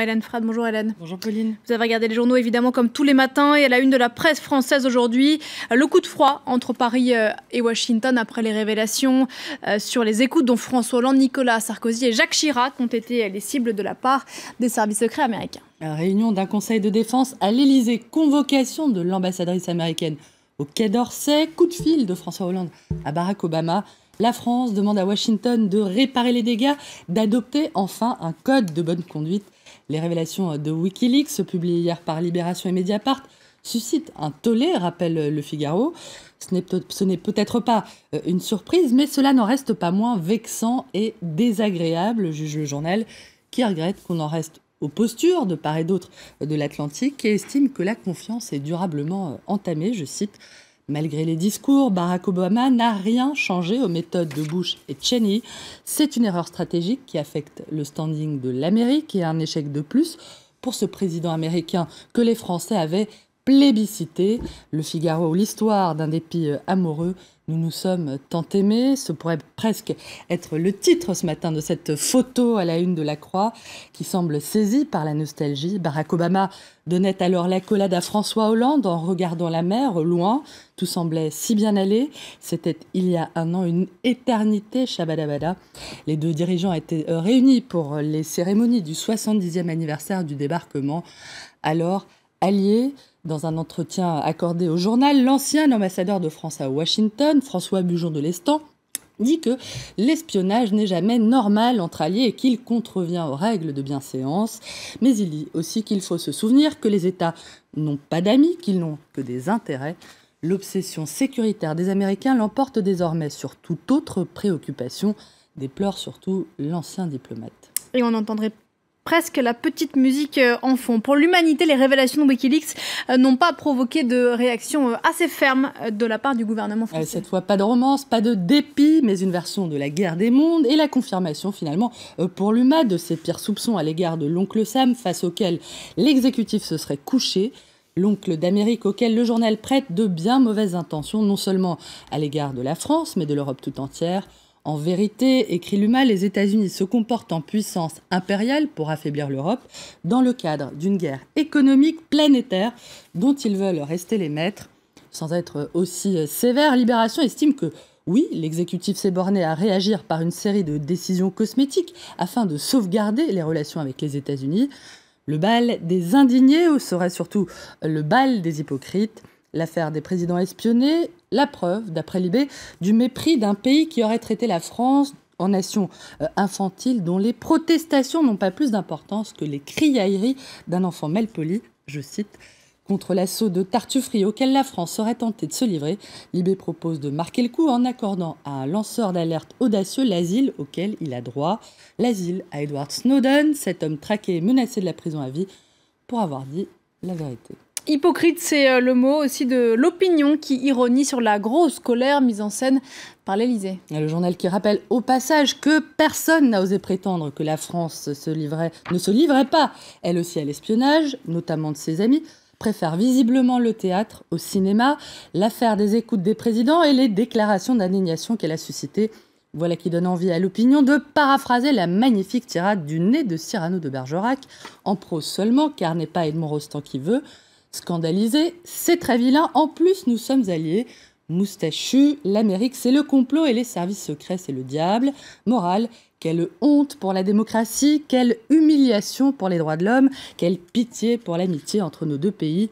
Hélène Frad. Bonjour Hélène. Bonjour Pauline. Vous avez regardé les journaux évidemment comme tous les matins et à la une de la presse française aujourd'hui, euh, le coup de froid entre Paris euh, et Washington après les révélations euh, sur les écoutes dont François Hollande, Nicolas Sarkozy et Jacques Chirac ont été les cibles de la part des services secrets américains. Réunion d'un conseil de défense à l'Elysée, convocation de l'ambassadrice américaine au Quai d'Orsay, coup de fil de François Hollande à Barack Obama. La France demande à Washington de réparer les dégâts, d'adopter enfin un code de bonne conduite les révélations euh, de Wikileaks, publiées hier par Libération et Mediapart, suscitent un tollé, rappelle euh, le Figaro. Ce n'est peut-être pas euh, une surprise, mais cela n'en reste pas moins vexant et désagréable, juge le journal, qui regrette qu'on en reste aux postures de part et d'autre de l'Atlantique et estime que la confiance est durablement entamée, je cite, Malgré les discours, Barack Obama n'a rien changé aux méthodes de Bush et Cheney. C'est une erreur stratégique qui affecte le standing de l'Amérique et un échec de plus pour ce président américain que les Français avaient plébiscité. Le Figaro, l'histoire d'un dépit amoureux. Nous nous sommes tant aimés. Ce pourrait presque être le titre ce matin de cette photo à la une de la Croix qui semble saisie par la nostalgie. Barack Obama donnait alors l'accolade à François Hollande en regardant la mer au loin. Tout semblait si bien aller. C'était il y a un an une éternité, Shabadabada. Les deux dirigeants étaient euh, réunis pour les cérémonies du 70e anniversaire du débarquement. Alors, alliés, dans un entretien accordé au journal, l'ancien ambassadeur de France à Washington, François Bujon de l'Estang, dit que l'espionnage n'est jamais normal entre alliés et qu'il contrevient aux règles de bienséance, mais il dit aussi qu'il faut se souvenir que les États n'ont pas d'amis, qu'ils n'ont que des intérêts. L'obsession sécuritaire des Américains l'emporte désormais sur toute autre préoccupation, déplore surtout l'ancien diplomate. Et on entendrait presque la petite musique euh, en fond. Pour l'humanité, les révélations de Wikileaks euh, n'ont pas provoqué de réaction euh, assez ferme de la part du gouvernement français. Cette fois, pas de romance, pas de dépit, mais une version de la guerre des mondes et la confirmation finalement pour l'UMA de ses pires soupçons à l'égard de l'oncle Sam face auquel l'exécutif se serait couché l'oncle d'Amérique auquel le journal prête de bien mauvaises intentions, non seulement à l'égard de la France, mais de l'Europe tout entière. En vérité, écrit Luma, les États-Unis se comportent en puissance impériale pour affaiblir l'Europe dans le cadre d'une guerre économique planétaire dont ils veulent rester les maîtres. Sans être aussi euh, sévère, Libération estime que oui, l'exécutif s'est borné à réagir par une série de décisions cosmétiques afin de sauvegarder les relations avec les États-Unis. Le bal des indignés serait surtout le bal des hypocrites. L'affaire des présidents espionnés, la preuve, d'après Libé, du mépris d'un pays qui aurait traité la France en nation euh, infantile dont les protestations n'ont pas plus d'importance que les criailleries d'un enfant malpoli, je cite, contre l'assaut de tartufferie auquel la France aurait tenté de se livrer. Libé propose de marquer le coup en accordant à un lanceur d'alerte audacieux l'asile auquel il a droit. L'asile à Edward Snowden, cet homme traqué et menacé de la prison à vie, pour avoir dit la vérité. Hypocrite, c'est euh, le mot aussi de l'opinion qui ironie sur la grosse colère mise en scène par l'Elysée. Le journal qui rappelle au passage que personne n'a osé prétendre que la France se ne se livrait pas, elle aussi, à l'espionnage, notamment de ses amis, préfère visiblement le théâtre au cinéma, l'affaire des écoutes des présidents et les déclarations d'indignation qu'elle a suscitées. Voilà qui donne envie à l'opinion de paraphraser la magnifique tirade du nez de Cyrano de Bergerac, en prose seulement, car n'est pas Edmond Rostand qui veut. Scandalisé, c'est très vilain, en plus nous sommes alliés. Moustachu, l'Amérique c'est le complot et les services secrets c'est le diable. Morale, quelle honte pour la démocratie, quelle humiliation pour les droits de l'homme, quelle pitié pour l'amitié entre nos deux pays.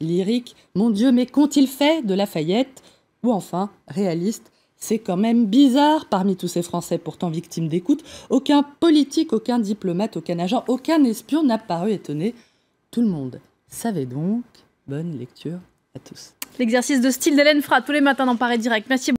Lyrique, mon Dieu, mais qu'ont-ils fait de Lafayette Ou enfin, réaliste, c'est quand même bizarre, parmi tous ces Français pourtant victimes d'écoute, aucun politique, aucun diplomate, aucun agent, aucun espion n'a paru étonné. Tout le monde savez donc. Bonne lecture à tous. L'exercice de style d'Hélène fera tous les matins dans Paris Direct. Merci beaucoup.